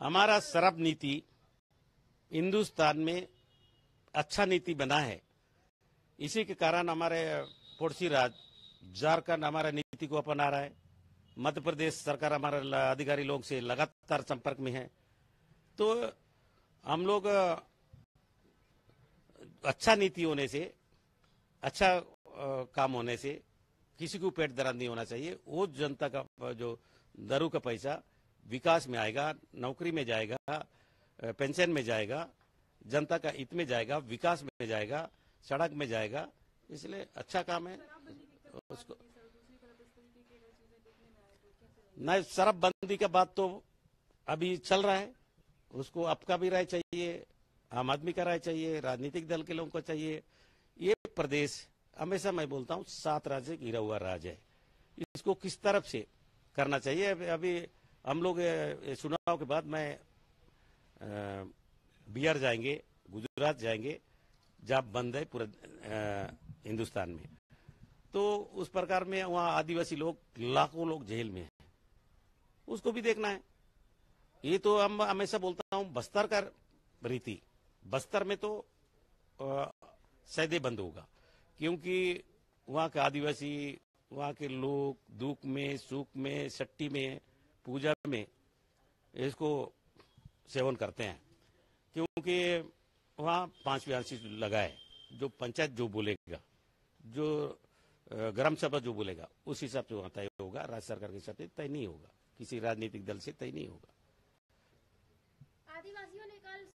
हमारा शराब नीति हिंदुस्तान में अच्छा नीति बना है इसी के कारण हमारे पड़ोसी राज्य झारखंड हमारा नीति को अपना रहा है मध्य प्रदेश सरकार हमारे अधिकारी लोग से लगातार संपर्क में है तो हम लोग अच्छा नीति होने से अच्छा काम होने से किसी को पेट दर्द नहीं होना चाहिए वो जनता का जो दरू का पैसा विकास में आएगा नौकरी में जाएगा पेंशन में जाएगा जनता का हित में जाएगा विकास में जाएगा सड़क में जाएगा इसलिए अच्छा काम है उसको नहीं शराबबंदी का बात तो अभी चल रहा है उसको आपका भी राय चाहिए आम आदमी का राय चाहिए राजनीतिक दल के लोगों को चाहिए ये प्रदेश हमेशा मैं बोलता हूँ सात राज्य घिरा हुआ राज्य है इसको किस तरफ से करना चाहिए अभी हम लोग चुनाव के बाद मैं बिहार जाएंगे गुजरात जाएंगे जाप बंद है पूरा हिंदुस्तान में तो उस प्रकार में वहाँ आदिवासी लोग लाखों लोग जेल में हैं उसको भी देखना है ये तो हम हमेशा बोलता हूँ बस्तर का रीति बस्तर में तो सैदे बंद होगा क्योंकि वहाँ के आदिवासी वहाँ के लोग दुख में सुख में शट्टी में पूजा में इसको सेवन करते हैं क्योंकि वहाँ पांच बिहार लगाए जो पंचायत जो बोलेगा जो ग्राम सभा जो बोलेगा उस हिसाब से वहाँ तय होगा राज्य सरकार के हिसाब से तय नहीं होगा किसी राजनीतिक दल से तय नहीं होगा आदिवासियों ने कल